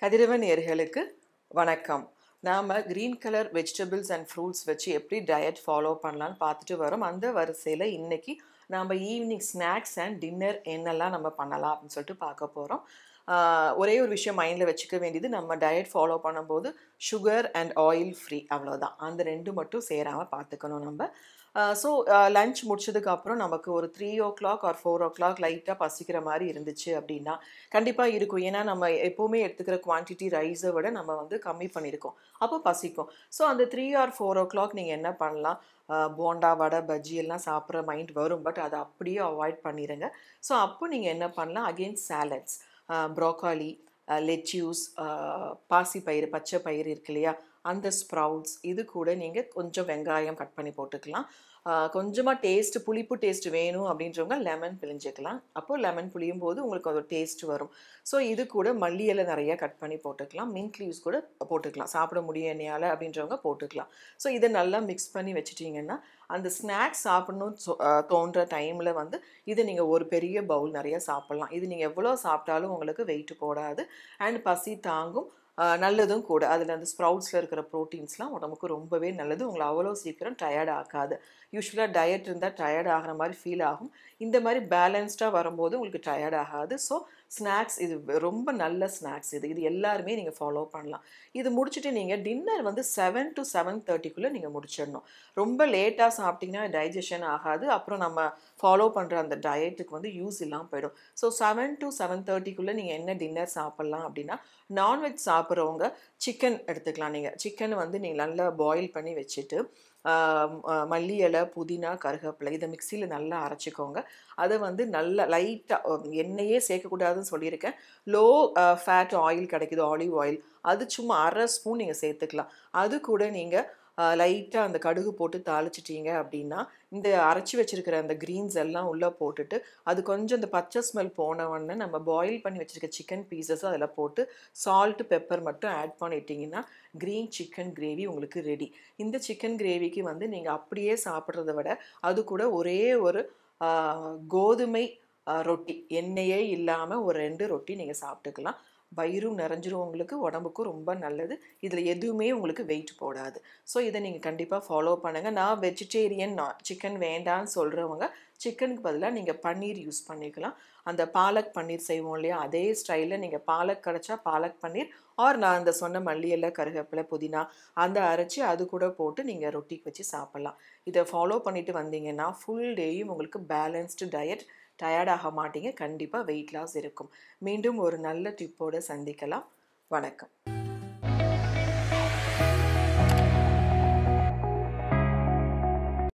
கதிரவன் நேர்களுக்கு வணக்கம் நாம் green colour vegetables and fruits வச்சு எப்படி டயட் ஃபாலோ பண்ணலான்னு பார்த்துட்டு வரோம் அந்த வரிசையில் இன்றைக்கி நாம் ஈவினிங் ஸ்நாக்ஸ் அண்ட் டின்னர் என்னெல்லாம் நம்ம பண்ணலாம் அப்படின்னு சொல்லிட்டு பார்க்க போகிறோம் ஒரே ஒரு விஷயம் மைண்டில் வச்சுக்க வேண்டியது நம்ம டயட் ஃபாலோ பண்ணும்போது சுகர் அண்ட் ஆயில் ஃப்ரீ அவ்வளோதான் அந்த ரெண்டு மட்டும் சேராமல் பார்த்துக்கணும் நம்ம ஸோ லஞ்ச் முடிச்சதுக்கப்புறம் நமக்கு ஒரு three o'clock or four o'clock லைட்டாக பசிக்கிற மாதிரி இருந்துச்சு அப்படின்னா கண்டிப்பாக இருக்கும் ஏன்னா நம்ம எப்போவுமே எடுத்துக்கிற குவான்டிட்டி ரைஸை விட நம்ம வந்து கம்மி பண்ணியிருக்கோம் அப்போ பசிக்கும் ஸோ அந்த three or four o'clock நீங்கள் என்ன பண்ணலாம் போண்டா வடை பஜ்ஜி எல்லாம் சாப்பிட்ற மைண்ட் வரும் பட் அதை அப்படியே அவாய்ட் பண்ணிடுங்க ஸோ அப்போ நீங்கள் என்ன பண்ணலாம் அகெயின் சேலட்ஸ் ப்ரோக்காலி லெச்சியூஸ் பாசி பயிறு பச்சை பயிறு இருக்கு இல்லையா அந்த ஸ்ப்ரவுட்ஸ் இது கூட நீங்கள் கொஞ்சம் வெங்காயம் கட் பண்ணி போட்டுக்கலாம் கொஞ்சமாக டேஸ்ட்டு புளிப்பு டேஸ்ட் வேணும் அப்படின்றவங்க லெமன் பிழிஞ்சிக்கலாம் அப்போது லெமன் புளியும் போது உங்களுக்கு அது டேஸ்ட் வரும் ஸோ இது கூட மல்லியில் நிறையா கட் பண்ணி போட்டுக்கலாம் மின்ட் லீவ்ஸ் கூட போட்டுக்கலாம் சாப்பிட முடிய என்னையால் அப்படின்றவங்க போட்டுக்கலாம் ஸோ இதை நல்லா மிக்ஸ் பண்ணி வச்சுட்டிங்கன்னா அந்த ஸ்நாக்ஸ் சாப்பிடணும்னு தோன்ற டைமில் வந்து இது நீங்கள் ஒரு பெரிய பவுல் நிறையா சாப்பிட்லாம் இது நீங்கள் எவ்வளோ சாப்பிட்டாலும் உங்களுக்கு வெயிட் போடாது அண்ட் பசி தாங்கும் நல்லதும் கூட அதில் அந்த ஸ்ப்ரவுட்ஸில் இருக்கிற ப்ரோட்டீன்ஸ்லாம் உடம்புக்கு ரொம்பவே நல்லது உங்களை அவ்வளோ சீக்கிரம் டயர்ட் ஆகாது யூஸ்வலாக டயட் இருந்தால் டயர்ட் ஆகிற மாதிரி ஃபீல் ஆகும் இந்த மாதிரி பேலன்ஸ்டாக வரும்போது உங்களுக்கு டயர்ட் ஆகாது ஸோ ஸ்நாக்ஸ் இது ரொம்ப நல்ல ஸ்நாக்ஸ் இது இது எல்லாருமே நீங்கள் ஃபாலோ பண்ணலாம் இது முடிச்சுட்டு நீங்கள் டின்னர் வந்து செவன் டு செவன் தேர்ட்டிக்குள்ளே நீங்கள் முடிச்சிடணும் ரொம்ப லேட்டாக சாப்பிட்டிங்கன்னா டைஜஷன் ஆகாது அப்புறம் நம்ம ஃபாலோ பண்ணுற அந்த டயட்டுக்கு வந்து யூஸ் இல்லாமல் போயிடும் ஸோ செவன் டு செவன் தேர்ட்டிக்குள்ளே நீங்கள் என்ன டின்னர் சாப்பிட்லாம் அப்படின்னா நான்வெஜ் சாப்பிட் சாப்பிட்றவங்க சிக்கன் எடுத்துக்கலாம் நீங்கள் சிக்கன் வந்து நீங்கள் நல்லா பாயில் பண்ணி வச்சுட்டு மல்லி இலை புதினா கருகப்பிலை இதை மிக்சியில் நல்லா அரைச்சிக்கோங்க அதை வந்து நல்லா லைட்டாக எண்ணெயே சேர்க்கக்கூடாதுன்னு சொல்லியிருக்கேன் லோ ஃபேட் ஆயில் கிடைக்குது ஆலிவ் ஆயில் அது சும்மா அரை ஸ்பூன் நீங்கள் சேர்த்துக்கலாம் அது கூட நீங்கள் லைட்டாக அந்த கடுகு போட்டு தாளிச்சிட்டிங்க அப்படின்னா இந்த அரைச்சி வச்சுருக்கிற அந்த க்ரீன்ஸ் எல்லாம் உள்ளே போட்டுட்டு அது கொஞ்சம் இந்த பச்சை ஸ்மெல் போனவொடனே நம்ம பாயில் பண்ணி வச்சுருக்க சிக்கன் பீசஸ் அதில் போட்டு சால்ட்டு பெப்பர் மட்டும் ஆட் பண்ணிட்டிங்கன்னா க்ரீன் சிக்கன் கிரேவி உங்களுக்கு ரெடி இந்த சிக்கன் கிரேவிக்கு வந்து நீங்கள் அப்படியே சாப்பிட்றத விட அது கூட ஒரே ஒரு கோதுமை ரொட்டி எண்ணெயே இல்லாமல் ஒரு ரெண்டு ரொட்டி நீங்கள் சாப்பிட்டுக்கலாம் வயிறும் நிறைஞ்சிரும் உங்களுக்கு உடம்புக்கும் ரொம்ப நல்லது இதில் எதுவுமே உங்களுக்கு வெயிட் போடாது ஸோ இதை நீங்கள் கண்டிப்பாக ஃபாலோ பண்ணுங்கள் நான் வெஜிடேரியன் நான் சிக்கன் வேண்டான்னு சொல்கிறவங்க சிக்கனுக்கு பதிலாக நீங்கள் பன்னீர் யூஸ் பண்ணிக்கலாம் அந்த பாலக் பன்னீர் செய்வோம் இல்லையா அதே ஸ்டைலில் நீங்கள் பாலக் கிடச்சா பாலக் பன்னீர் ஆர் நான் அந்த சொன்ன மல்லியெல்லாம் கருவேப்பிலை புதினா அந்த அரைச்சி அது கூட போட்டு நீங்கள் ரொட்டிக்கு வச்சு சாப்பிட்லாம் இதை ஃபாலோ பண்ணிட்டு வந்தீங்கன்னா ஃபுல் டேயும் உங்களுக்கு பேலன்ஸ்டு டயட் டயர்டாக மாட்டீங்க கண்டிப்பாக வெயிட் லாஸ் இருக்கும் மீண்டும் ஒரு நல்ல டிப்போடு சந்திக்கலாம் வணக்கம்